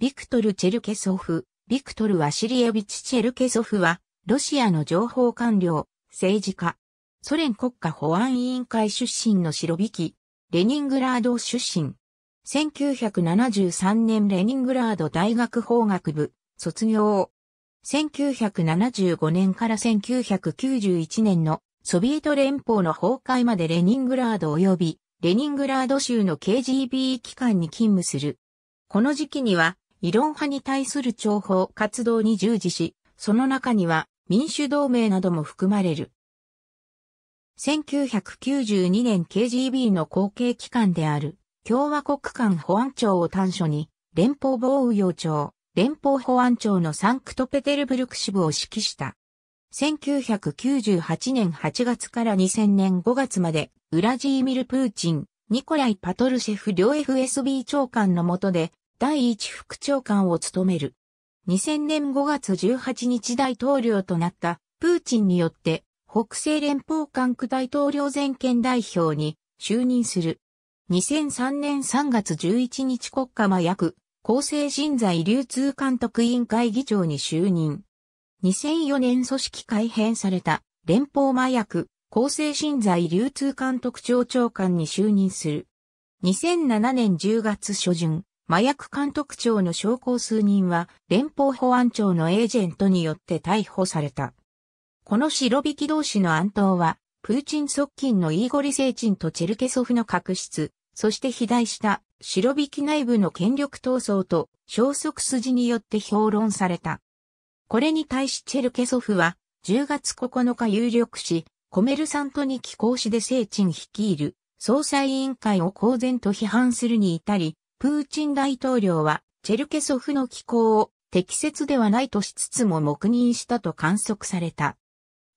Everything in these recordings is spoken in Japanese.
ビクトル・チェルケソフ、ビクトル・ワシリエビチ・チェルケソフは、ロシアの情報官僚、政治家、ソ連国家保安委員会出身の白引き、レニングラード出身。1973年レニングラード大学法学部、卒業。1975年から1991年のソビエト連邦の崩壊までレニングラード及びレニングラード州の KGB 機関に勤務する。この時期には異論派に対する諜報活動に従事し、その中には民主同盟なども含まれる。1992年 KGB の後継機関である共和国間保安庁を端緒に連邦防雨用庁、連邦保安庁のサンクトペテルブルク支部を指揮した。1998年8月から2000年5月までウラジーミル・プーチン、ニコライ・パトルシェフ両 FSB 長官の下で第一副長官を務める。2000年5月18日大統領となったプーチンによって北西連邦管区大統領全権代表に就任する。2003年3月11日国家麻薬厚生人材流通監督委員会議長に就任。2004年組織改編された連邦麻薬厚生人材流通監督庁長官に就任する。2007年10月初旬、麻薬監督庁の証拠数人は連邦保安庁のエージェントによって逮捕された。この白引き同士の暗闘は、プーチン側近のイーゴリ・セーチンとチェルケソフの確執、そして肥大した白引き内部の権力闘争と消息筋によって評論された。これに対しチェルケソフは、10月9日有力し、コメルサントに寄公しでセーチン率いる、捜査委員会を公然と批判するに至り、プーチン大統領は、チェルケソフの気候を適切ではないとしつつも黙認したと観測された。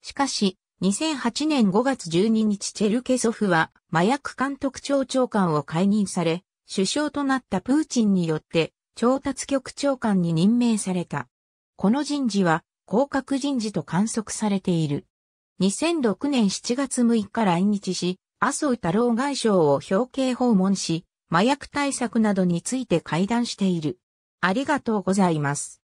しかし、2008年5月12日チェルケソフは麻薬監督庁長官を解任され、首相となったプーチンによって調達局長官に任命された。この人事は降格人事と観測されている。2006年7月6日来日し、麻生太郎外相を表敬訪問し、麻薬対策などについて会談している。ありがとうございます。